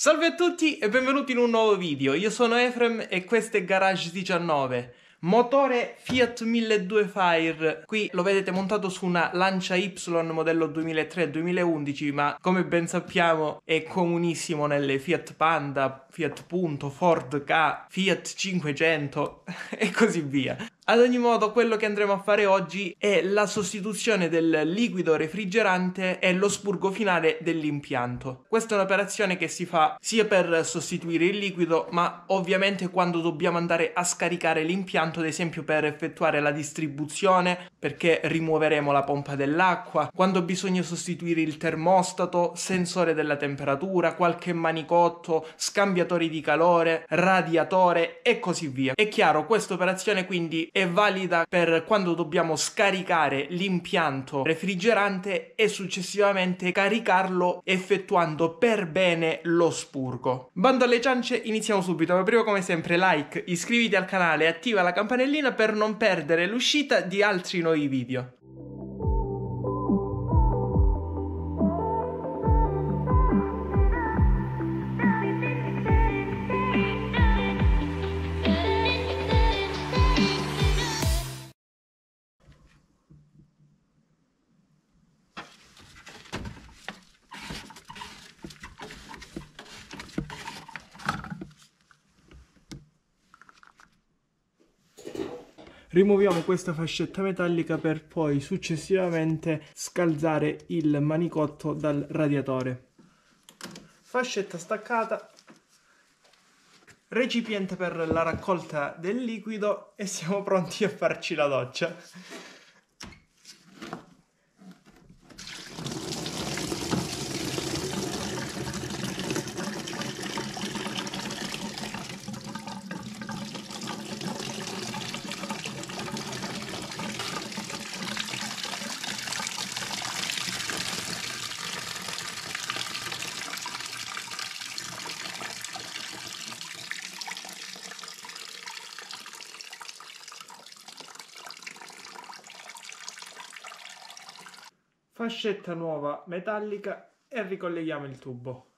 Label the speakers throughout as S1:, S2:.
S1: Salve a tutti e benvenuti in un nuovo video, io sono Efrem e questo è Garage 19 Motore Fiat 1200 Fire, qui lo vedete montato su una Lancia Y modello 2003-2011 ma come ben sappiamo è comunissimo nelle Fiat Panda, Fiat Punto, Ford K, Fiat 500 e così via ad ogni modo, quello che andremo a fare oggi è la sostituzione del liquido refrigerante e lo spurgo finale dell'impianto. Questa è un'operazione che si fa sia per sostituire il liquido, ma ovviamente quando dobbiamo andare a scaricare l'impianto, ad esempio per effettuare la distribuzione, perché rimuoveremo la pompa dell'acqua, quando bisogna sostituire il termostato, sensore della temperatura, qualche manicotto, scambiatori di calore, radiatore e così via. È chiaro, questa operazione quindi è valida per quando dobbiamo scaricare l'impianto refrigerante e successivamente caricarlo effettuando per bene lo spurgo. Bando alle ciance, iniziamo subito, ma prima come sempre like, iscriviti al canale e attiva la campanellina per non perdere l'uscita di altri nuovi video. rimuoviamo questa fascetta metallica per poi successivamente scalzare il manicotto dal radiatore fascetta staccata recipiente per la raccolta del liquido e siamo pronti a farci la doccia fascetta nuova metallica e ricolleghiamo il tubo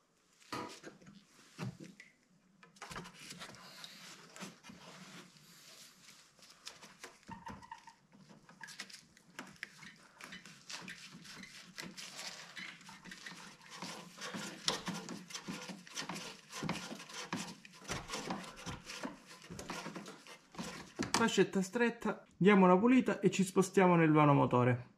S1: fascetta stretta, diamo una pulita e ci spostiamo nel vano motore.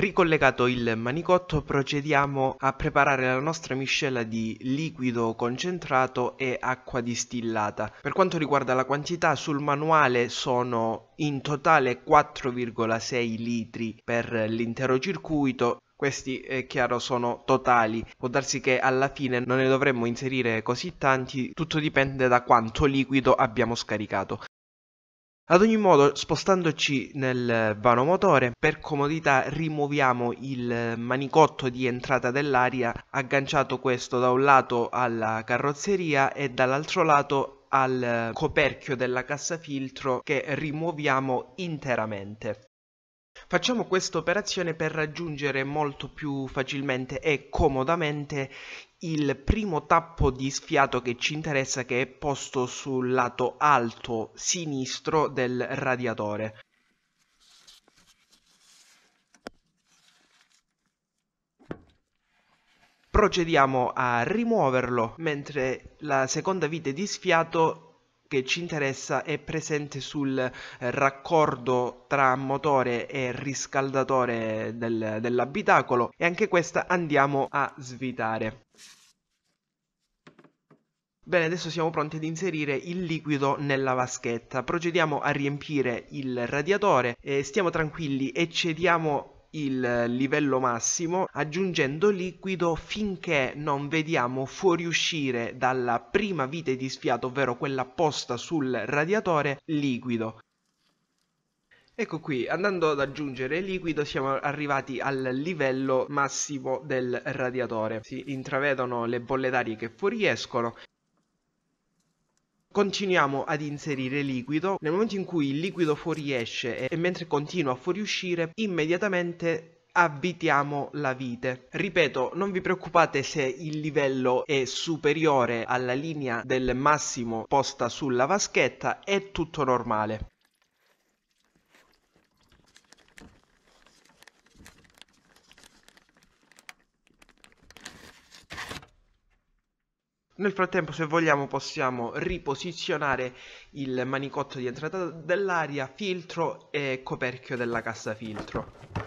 S1: Ricollegato il manicotto procediamo a preparare la nostra miscela di liquido concentrato e acqua distillata. Per quanto riguarda la quantità sul manuale sono in totale 4,6 litri per l'intero circuito questi è chiaro sono totali può darsi che alla fine non ne dovremmo inserire così tanti tutto dipende da quanto liquido abbiamo scaricato ad ogni modo, spostandoci nel eh, vano motore, per comodità rimuoviamo il eh, manicotto di entrata dell'aria, agganciato questo da un lato alla carrozzeria e dall'altro lato al eh, coperchio della cassa filtro che rimuoviamo interamente. Facciamo questa operazione per raggiungere molto più facilmente e comodamente il primo tappo di sfiato che ci interessa che è posto sul lato alto sinistro del radiatore. Procediamo a rimuoverlo mentre la seconda vite di sfiato che ci interessa è presente sul eh, raccordo tra motore e riscaldatore del, dell'abitacolo e anche questa andiamo a svitare. Bene, adesso siamo pronti ad inserire il liquido nella vaschetta. Procediamo a riempire il radiatore, eh, stiamo tranquilli e cediamo il livello massimo aggiungendo liquido finché non vediamo fuoriuscire dalla prima vite di sfiato, ovvero quella posta sul radiatore, liquido. Ecco qui, andando ad aggiungere liquido siamo arrivati al livello massimo del radiatore. Si intravedono le bolle d'aria che fuoriescono Continuiamo ad inserire liquido, nel momento in cui il liquido fuoriesce e mentre continua a fuoriuscire immediatamente abitiamo la vite. Ripeto, non vi preoccupate se il livello è superiore alla linea del massimo posta sulla vaschetta, è tutto normale. Nel frattempo se vogliamo possiamo riposizionare il manicotto di entrata dell'aria, filtro e coperchio della cassa filtro.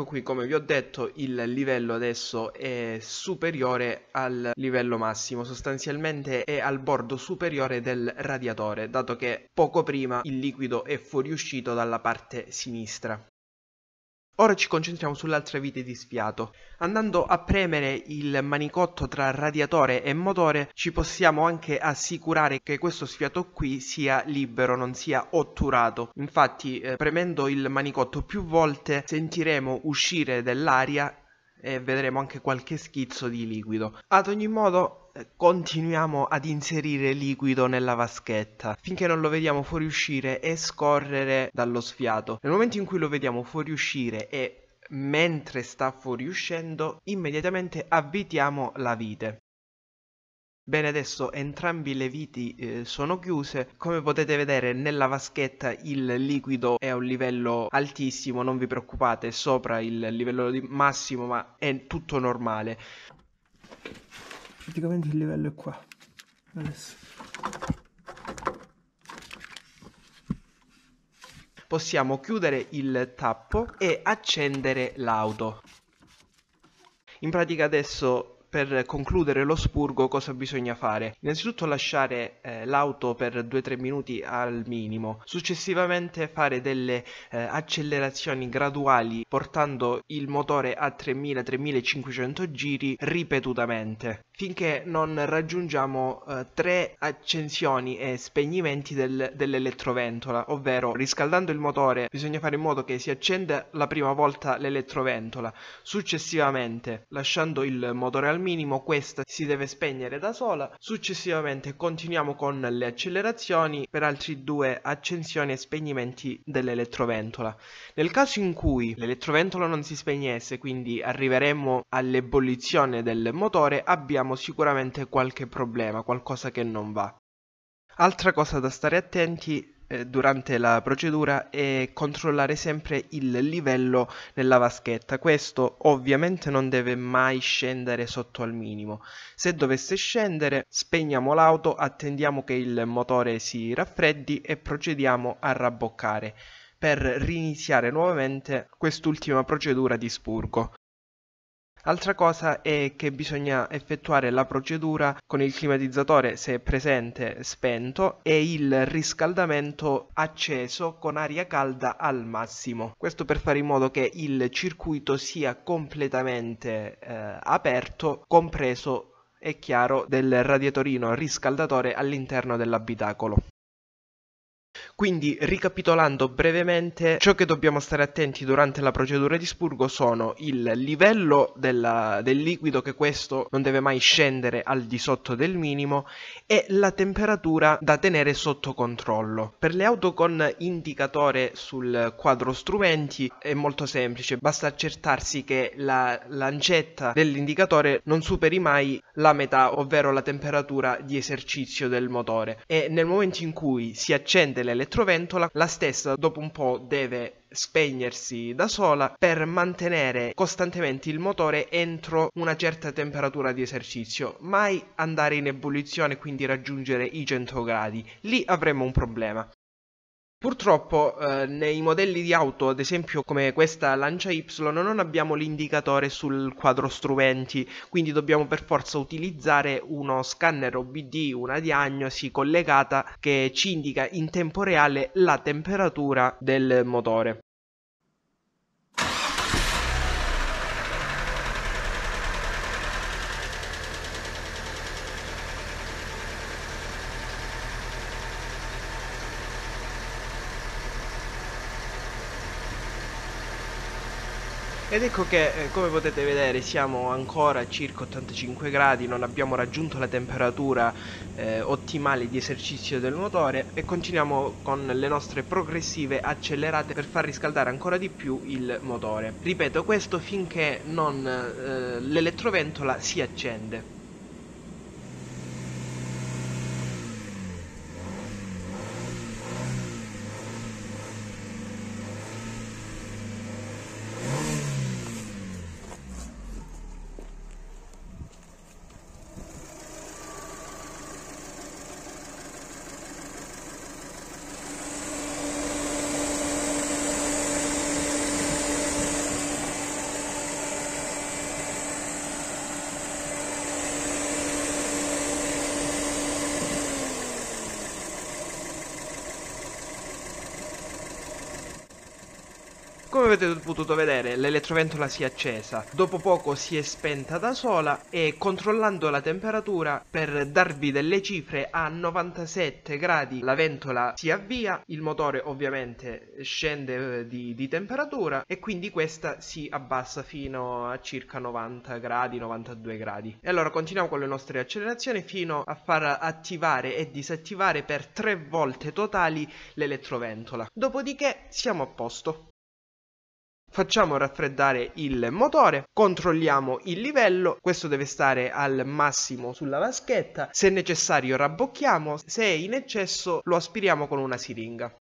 S1: ecco qui come vi ho detto il livello adesso è superiore al livello massimo sostanzialmente è al bordo superiore del radiatore dato che poco prima il liquido è fuoriuscito dalla parte sinistra Ora ci concentriamo sull'altra vite di sfiato. Andando a premere il manicotto tra radiatore e motore ci possiamo anche assicurare che questo sfiato qui sia libero, non sia otturato. Infatti eh, premendo il manicotto più volte sentiremo uscire dell'aria e vedremo anche qualche schizzo di liquido. Ad ogni modo eh, continuiamo ad inserire liquido nella vaschetta finché non lo vediamo fuoriuscire e scorrere dallo sfiato. Nel momento in cui lo vediamo fuoriuscire e mentre sta fuoriuscendo, immediatamente avvitiamo la vite. Bene, adesso entrambi le viti eh, sono chiuse, come potete vedere nella vaschetta il liquido è a un livello altissimo, non vi preoccupate, sopra il livello massimo, ma è tutto normale praticamente il livello è qua adesso possiamo chiudere il tappo e accendere l'auto in pratica adesso per concludere lo spurgo cosa bisogna fare? Innanzitutto lasciare eh, l'auto per 2-3 minuti al minimo, successivamente fare delle eh, accelerazioni graduali portando il motore a 3000-3500 giri ripetutamente, finché non raggiungiamo eh, 3 accensioni e spegnimenti del, dell'elettroventola, ovvero riscaldando il motore bisogna fare in modo che si accenda la prima volta l'elettroventola, successivamente lasciando il motore al minimo questa si deve spegnere da sola successivamente continuiamo con le accelerazioni per altri due accensioni e spegnimenti dell'elettroventola nel caso in cui l'elettroventola non si spegnesse quindi arriveremmo all'ebollizione del motore abbiamo sicuramente qualche problema qualcosa che non va Altra cosa da stare attenti eh, durante la procedura è controllare sempre il livello nella vaschetta. Questo ovviamente non deve mai scendere sotto al minimo. Se dovesse scendere spegniamo l'auto, attendiamo che il motore si raffreddi e procediamo a rabboccare per riniziare nuovamente quest'ultima procedura di spurgo. Altra cosa è che bisogna effettuare la procedura con il climatizzatore se è presente spento e il riscaldamento acceso con aria calda al massimo. Questo per fare in modo che il circuito sia completamente eh, aperto, compreso è chiaro del radiatorino riscaldatore all'interno dell'abitacolo. Quindi, ricapitolando brevemente, ciò che dobbiamo stare attenti durante la procedura di spurgo sono il livello della, del liquido, che questo non deve mai scendere al di sotto del minimo, e la temperatura da tenere sotto controllo. Per le auto con indicatore sul quadro strumenti è molto semplice, basta accertarsi che la lancetta dell'indicatore non superi mai la metà, ovvero la temperatura di esercizio del motore. E nel momento in cui si accende dell'elettroventola, la stessa dopo un po' deve spegnersi da sola per mantenere costantemente il motore entro una certa temperatura di esercizio, mai andare in ebollizione quindi raggiungere i 100 gradi, lì avremo un problema. Purtroppo eh, nei modelli di auto, ad esempio come questa Lancia Y, non abbiamo l'indicatore sul quadro strumenti, quindi dobbiamo per forza utilizzare uno scanner OBD, una diagnosi collegata che ci indica in tempo reale la temperatura del motore. Ed ecco che, eh, come potete vedere, siamo ancora a circa 85 gradi, non abbiamo raggiunto la temperatura eh, ottimale di esercizio del motore e continuiamo con le nostre progressive accelerate per far riscaldare ancora di più il motore. Ripeto questo finché eh, l'elettroventola si accende. come avete potuto vedere l'elettroventola si è accesa, dopo poco si è spenta da sola e controllando la temperatura per darvi delle cifre a 97 gradi la ventola si avvia, il motore ovviamente scende eh, di, di temperatura e quindi questa si abbassa fino a circa 90 gradi, 92 gradi. E allora continuiamo con le nostre accelerazioni fino a far attivare e disattivare per tre volte totali l'elettroventola. Dopodiché siamo a posto. Facciamo raffreddare il motore, controlliamo il livello, questo deve stare al massimo sulla vaschetta, se necessario rabbocchiamo, se è in eccesso lo aspiriamo con una siringa.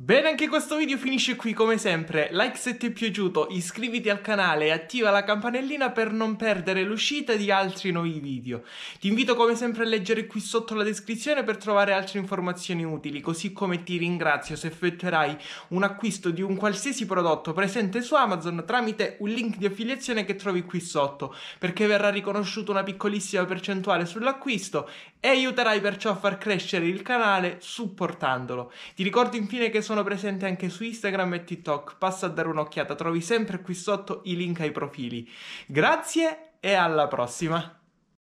S1: Bene, anche questo video finisce qui come sempre. Like se ti è piaciuto, iscriviti al canale e attiva la campanellina per non perdere l'uscita di altri nuovi video. Ti invito come sempre a leggere qui sotto la descrizione per trovare altre informazioni utili, così come ti ringrazio se effettuerai un acquisto di un qualsiasi prodotto presente su Amazon tramite un link di affiliazione che trovi qui sotto, perché verrà riconosciuta una piccolissima percentuale sull'acquisto e aiuterai perciò a far crescere il canale supportandolo. Ti ricordo infine che sono presente anche su Instagram e TikTok. Passa a dare un'occhiata, trovi sempre qui sotto i link ai profili. Grazie e alla prossima!